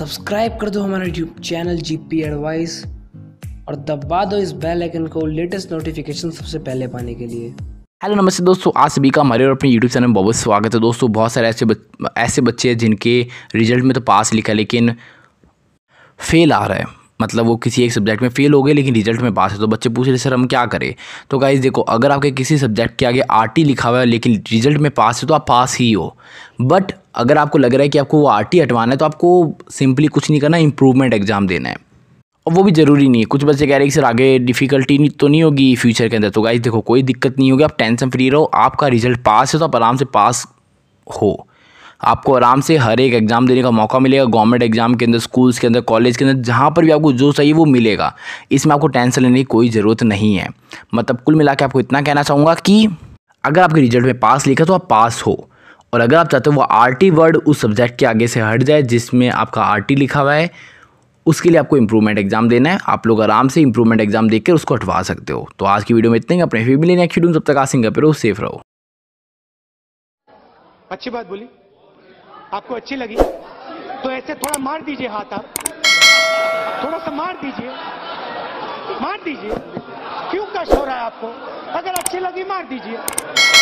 subscribe कर दो हमारा YouTube channel G P advice और दबा दो इस बेल आइकन को लेटेस्ट नोटिफिकेशन सबसे पहले पाने के लिए हेलो नमस्ते दोस्तों आज सभी का हमारे और अपने यूट्यूब चैनल में बहुत स्वागत है दोस्तों बहुत सारे ऐसे ऐसे बच्चे हैं जिनके रिजल्ट में तो पास लिखा लेकिन फेल आ रहा है मतलब वो किसी एक सब्जेक्ट में फेल हो गए लेकिन रिजल्ट में पास है तो बच्चे पूछ रहे सर हम क्या करें तो गाइज़ देखो अगर आपके किसी सब्जेक्ट के आगे आर लिखा हुआ है लेकिन रिजल्ट में पास है तो आप पास ही हो बट अगर आपको लग रहा है कि आपको वो आर टी हटवाना है तो आपको सिंपली कुछ नहीं करना इम्प्रूवमेंट एग्ज़ाम देना है और वो भी ज़रूरी नहीं है कुछ बच्चे कह रहे हैं कि सर आगे डिफ़िकल्टी तो नहीं होगी फ्यूचर के अंदर तो गाइस देखो कोई दिक्कत नहीं होगी आप टेंशन फ्री रहो आपका रिजल्ट पास है तो आप आराम से पास हो आपको आराम से हर एक एग्ज़ाम देने का मौका मिलेगा गवर्नमेंट एग्ज़ाम के अंदर स्कूल्स के अंदर कॉलेज के अंदर जहाँ पर भी आपको जो चाहिए वो मिलेगा इसमें आपको टेंशन लेने की कोई ज़रूरत नहीं है मतलब कुल मिला के आपको इतना कहना चाहूँगा कि अगर आपके रिजल्ट में पास लिखा तो आप पास हो और अगर आप चाहते हो वो आर टी वर्ड उस सब्जेक्ट के आगे से हट जाए जिसमें आपका आर टी लिखा हुआ है उसके लिए आपको इंप्रूवमेंट एग्जाम देना है आप लोग आराम से इंप्रूवमेंट एग्जाम देकर उसको हटवा सकते हो तो आज की वीडियो में इतने ही अपने फैमिली ने वीडियो तब तक आ पे रहो सेफ रहो अच्छी बात बोली आपको अच्छी लगी तो ऐसे थोड़ा मार दीजिए हाथ आप थोड़ा सा मार दीजिए मार दीजिए क्यों कष्ट हो रहा है आपको अगर अच्छी लगी मार दीजिए